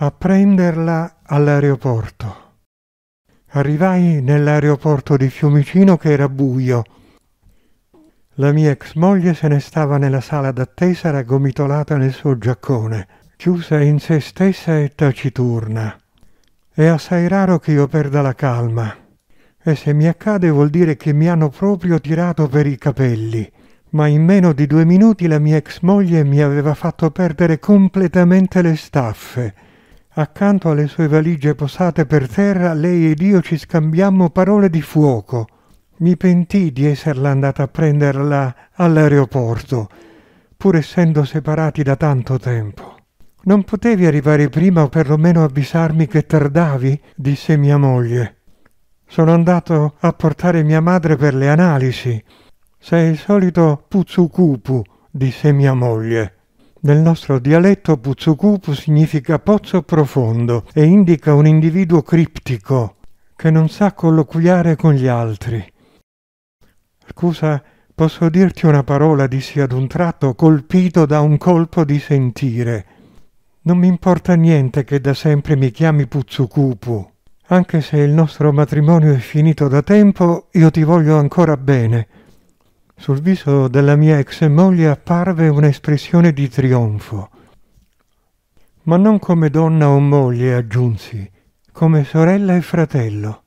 a prenderla all'aeroporto. Arrivai nell'aeroporto di Fiumicino che era buio. La mia ex moglie se ne stava nella sala d'attesa raggomitolata nel suo giaccone, chiusa in se stessa e taciturna. È assai raro che io perda la calma. E se mi accade vuol dire che mi hanno proprio tirato per i capelli. Ma in meno di due minuti la mia ex moglie mi aveva fatto perdere completamente le staffe Accanto alle sue valigie posate per terra, lei ed io ci scambiammo parole di fuoco. Mi pentii di esserla andata a prenderla all'aeroporto, pur essendo separati da tanto tempo. Non potevi arrivare prima o perlomeno avvisarmi che tardavi? disse mia moglie. Sono andato a portare mia madre per le analisi. Sei il solito puzzucupu, disse mia moglie. Nel nostro dialetto Puzzucupu significa pozzo profondo e indica un individuo criptico che non sa colloquiare con gli altri. Scusa, posso dirti una parola, dissi ad un tratto, colpito da un colpo di sentire. Non mi importa niente che da sempre mi chiami Puzzucupu. Anche se il nostro matrimonio è finito da tempo, io ti voglio ancora bene. Sul viso della mia ex moglie apparve un'espressione di trionfo. Ma non come donna o moglie, aggiunsi, come sorella e fratello.